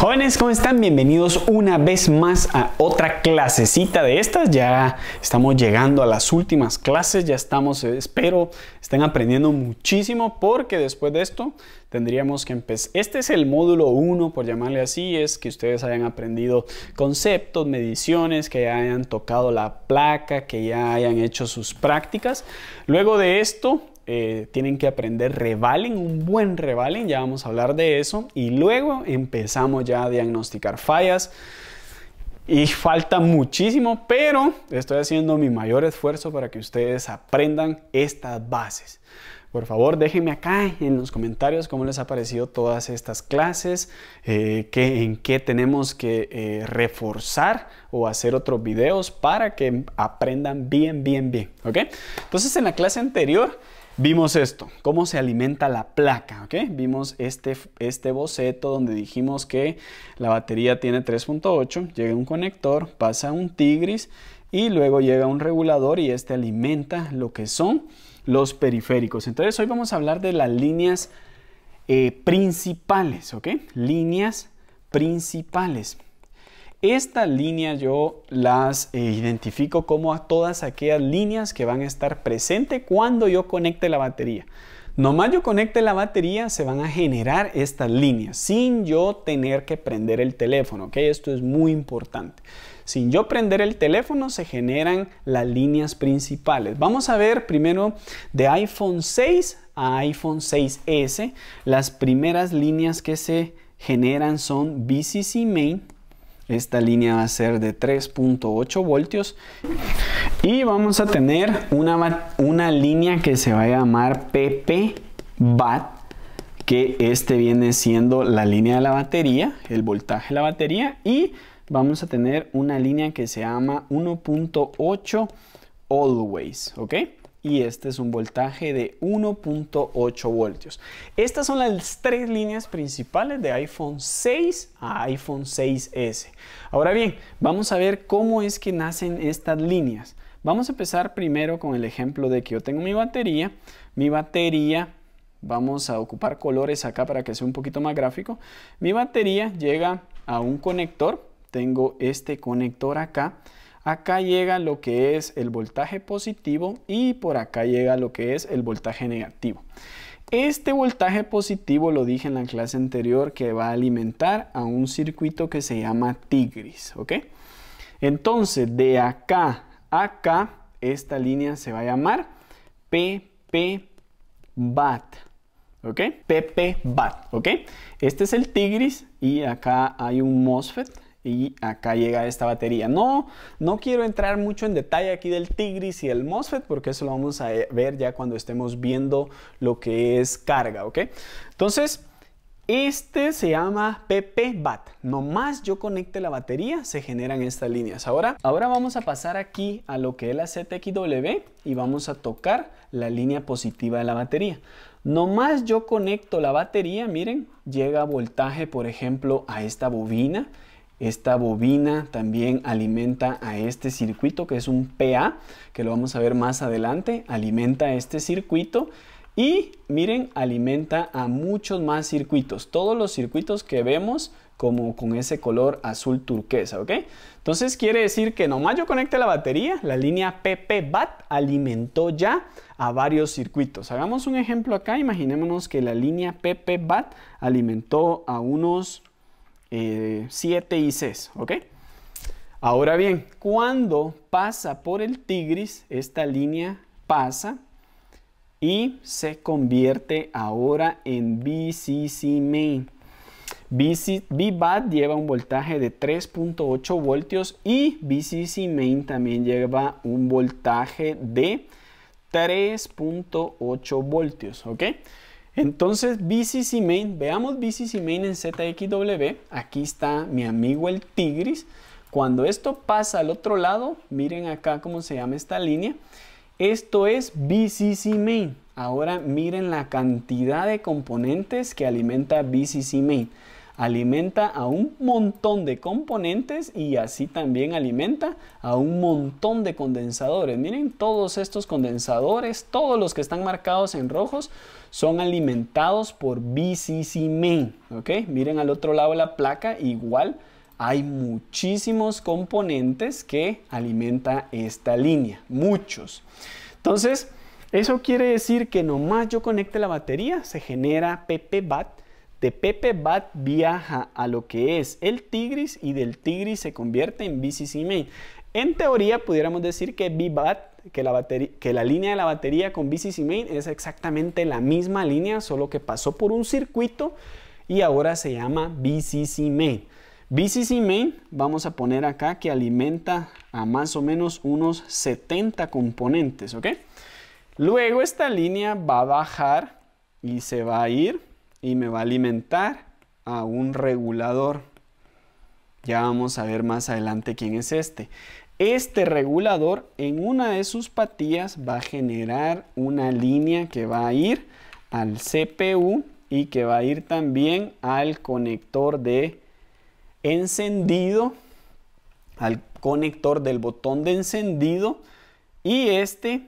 Jóvenes, ¿cómo están? Bienvenidos una vez más a otra clasecita de estas. Ya estamos llegando a las últimas clases, ya estamos, eh, espero, estén aprendiendo muchísimo porque después de esto tendríamos que empezar. Este es el módulo 1, por llamarle así, es que ustedes hayan aprendido conceptos, mediciones, que hayan tocado la placa, que ya hayan hecho sus prácticas. Luego de esto eh, tienen que aprender revalen, un buen revalen, ya vamos a hablar de eso, y luego empezamos ya a diagnosticar fallas. Y falta muchísimo, pero estoy haciendo mi mayor esfuerzo para que ustedes aprendan estas bases. Por favor, déjenme acá en los comentarios cómo les ha parecido todas estas clases, eh, en qué tenemos que eh, reforzar o hacer otros videos para que aprendan bien, bien, bien. ¿Ok? Entonces, en la clase anterior Vimos esto, cómo se alimenta la placa, ¿ok? Vimos este, este boceto donde dijimos que la batería tiene 3.8, llega un conector, pasa un tigris y luego llega un regulador y este alimenta lo que son los periféricos. Entonces hoy vamos a hablar de las líneas eh, principales, ¿ok? Líneas principales. Estas líneas yo las eh, identifico como a todas aquellas líneas que van a estar presentes cuando yo conecte la batería. Nomás yo conecte la batería, se van a generar estas líneas sin yo tener que prender el teléfono, Okay, Esto es muy importante. Sin yo prender el teléfono se generan las líneas principales. Vamos a ver primero de iPhone 6 a iPhone 6S. Las primeras líneas que se generan son BCC Main, esta línea va a ser de 3.8 voltios y vamos a tener una, línea que se va a llamar PP BAT que este viene siendo la línea de la batería, el voltaje de la batería y vamos a tener una línea que se llama 1.8 always, ¿ok? y este es un voltaje de 1.8 voltios. Estas son las tres líneas principales de iPhone 6 a iPhone 6S. Ahora bien, vamos a ver cómo es que nacen estas líneas. Vamos a empezar primero con el ejemplo de que yo tengo mi batería. Mi batería, vamos a ocupar colores acá para que sea un poquito más gráfico. Mi batería llega a un conector. Tengo este conector acá acá llega lo que es el voltaje positivo y por acá llega lo que es el voltaje negativo. Este voltaje positivo, lo dije en la clase anterior, que va a alimentar a un circuito que se llama Tigris, ¿ok? Entonces, de acá a acá, esta línea se va a llamar PP BAT, ¿ok? PP BAT, ¿ok? Este es el Tigris y acá hay un MOSFET y acá llega esta batería. No, no quiero entrar mucho en detalle aquí del Tigris y el MOSFET porque eso lo vamos a ver ya cuando estemos viendo lo que es carga, ¿ok? Entonces, este se llama No Nomás yo conecte la batería, se generan estas líneas. Ahora, ahora vamos a pasar aquí a lo que es la ZXW y vamos a tocar la línea positiva de la batería. Nomás yo conecto la batería, miren, llega voltaje, por ejemplo, a esta bobina esta bobina también alimenta a este circuito que es un PA, que lo vamos a ver más adelante, alimenta este circuito y miren, alimenta a muchos más circuitos, todos los circuitos que vemos como con ese color azul turquesa, ¿ok? Entonces quiere decir que nomás yo conecte la batería, la línea BAT alimentó ya a varios circuitos. Hagamos un ejemplo acá, imaginémonos que la línea BAT alimentó a unos 7 eh, y 6, ¿ok? Ahora bien, cuando pasa por el Tigris, esta línea pasa y se convierte ahora en VCC main. VBAT lleva un voltaje de 3.8 voltios y VCC main también lleva un voltaje de 3.8 voltios, ¿ok? Entonces, BCC Main, veamos BCC Main en ZXW. Aquí está mi amigo el Tigris. Cuando esto pasa al otro lado, miren acá cómo se llama esta línea. Esto es BCC Main. Ahora miren la cantidad de componentes que alimenta BCC Main alimenta a un montón de componentes y así también alimenta a un montón de condensadores. Miren, todos estos condensadores, todos los que están marcados en rojos, son alimentados por VCC main. Miren al otro lado la placa, igual hay muchísimos componentes que alimenta esta línea, muchos. Entonces, eso quiere decir que nomás yo conecte la batería, se genera PP-BAT de Pepe Bat viaja a lo que es el Tigris y del Tigris se convierte en vcc Main. En teoría pudiéramos decir que BBAT, que la, que la línea de la batería con vcc Main es exactamente la misma línea, solo que pasó por un circuito y ahora se llama vcc Main. vcc Main, vamos a poner acá que alimenta a más o menos unos 70 componentes, ¿ok? Luego esta línea va a bajar y se va a ir y me va a alimentar a un regulador. Ya vamos a ver más adelante quién es este. Este regulador en una de sus patillas va a generar una línea que va a ir al CPU y que va a ir también al conector de encendido, al conector del botón de encendido y este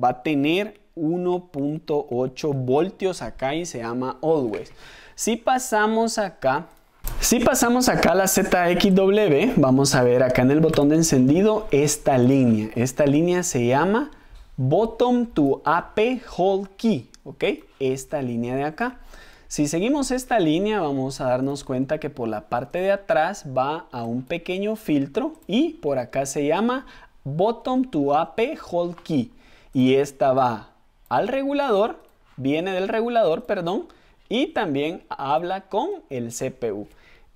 va a tener 1.8 voltios acá y se llama Always. Si pasamos acá, si pasamos acá a la ZXW, vamos a ver acá en el botón de encendido esta línea. Esta línea se llama Bottom to AP Hold Key, ¿ok? Esta línea de acá. Si seguimos esta línea vamos a darnos cuenta que por la parte de atrás va a un pequeño filtro y por acá se llama Bottom to AP Hold Key y esta va al regulador, viene del regulador, perdón, y también habla con el CPU.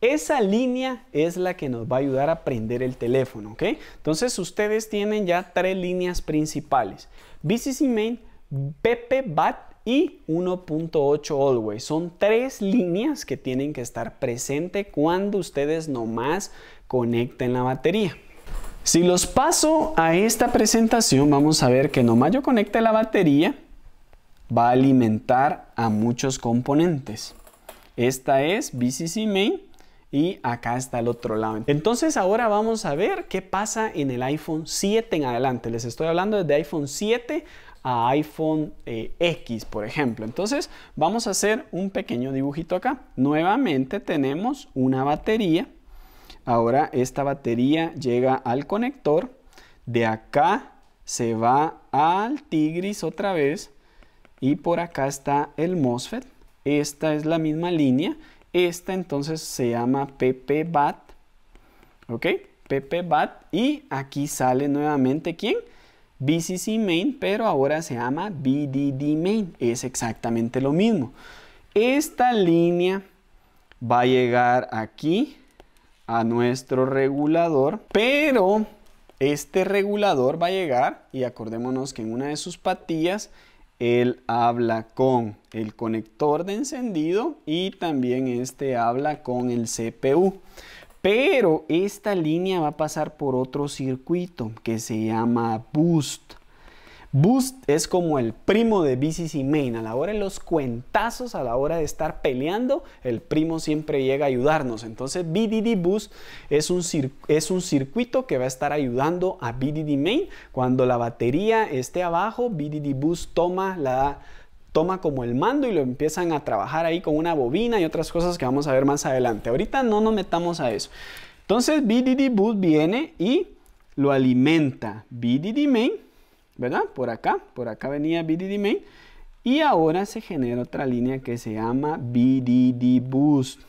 Esa línea es la que nos va a ayudar a prender el teléfono, ¿ok? Entonces ustedes tienen ya tres líneas principales. VCC Main, Bat y 1.8 Always. Son tres líneas que tienen que estar presentes cuando ustedes nomás conecten la batería. Si los paso a esta presentación, vamos a ver que nomás yo conecte la batería, va a alimentar a muchos componentes. Esta es VCC Main y acá está el otro lado. Entonces ahora vamos a ver qué pasa en el iPhone 7 en adelante. Les estoy hablando desde iPhone 7 a iPhone eh, X, por ejemplo. Entonces vamos a hacer un pequeño dibujito acá. Nuevamente tenemos una batería Ahora esta batería llega al conector. De acá se va al Tigris otra vez. Y por acá está el MOSFET. Esta es la misma línea. Esta entonces se llama PPBAT. ¿Ok? PPBAT. Y aquí sale nuevamente ¿quién? VCC main, pero ahora se llama BDD main. Es exactamente lo mismo. Esta línea va a llegar aquí a nuestro regulador, pero este regulador va a llegar y acordémonos que en una de sus patillas él habla con el conector de encendido y también este habla con el CPU. Pero esta línea va a pasar por otro circuito que se llama boost. Boost es como el primo de BCC Main. A la hora de los cuentazos, a la hora de estar peleando, el primo siempre llega a ayudarnos. Entonces BDD Boost es un, es un circuito que va a estar ayudando a BDD Main. Cuando la batería esté abajo, BDD Boost toma la toma como el mando y lo empiezan a trabajar ahí con una bobina y otras cosas que vamos a ver más adelante. Ahorita no nos metamos a eso. Entonces BDD Boost viene y lo alimenta BDD Main ¿verdad? Por acá, por acá venía BDD main. Y ahora se genera otra línea que se llama BDD boost.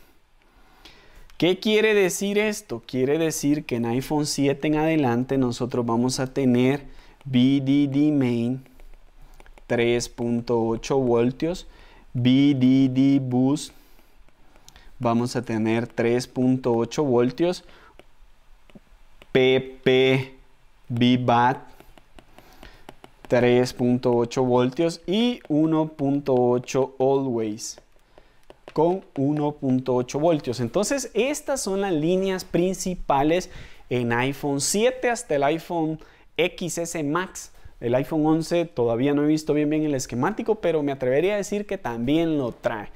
¿Qué quiere decir esto? Quiere decir que en iPhone 7 en adelante nosotros vamos a tener BDD main 3.8 voltios, BDD boost vamos a tener 3.8 voltios, PP bat 3.8 voltios y 1.8 always con 1.8 voltios. Entonces, estas son las líneas principales en iPhone 7 hasta el iPhone XS Max. El iPhone 11 todavía no he visto bien bien el esquemático, pero me atrevería a decir que también lo trae.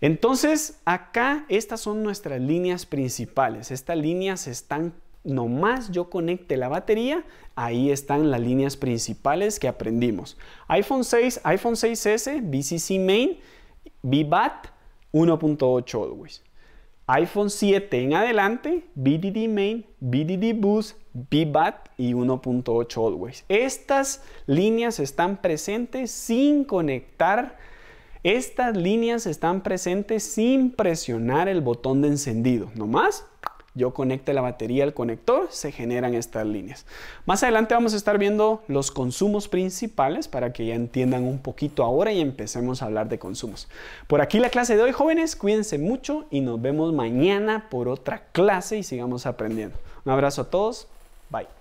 Entonces, acá estas son nuestras líneas principales. Estas líneas están nomás yo conecte la batería, ahí están las líneas principales que aprendimos. iPhone 6, iPhone 6S, BCC Main, VBAT 1.8 Always. iPhone 7 en adelante, BDD Main, BDD Boost, VBAT y 1.8 Always. Estas líneas están presentes sin conectar estas líneas están presentes sin presionar el botón de encendido. Nomás yo conecte la batería al conector, se generan estas líneas. Más adelante vamos a estar viendo los consumos principales para que ya entiendan un poquito ahora y empecemos a hablar de consumos. Por aquí la clase de hoy, jóvenes, cuídense mucho y nos vemos mañana por otra clase y sigamos aprendiendo. Un abrazo a todos, bye.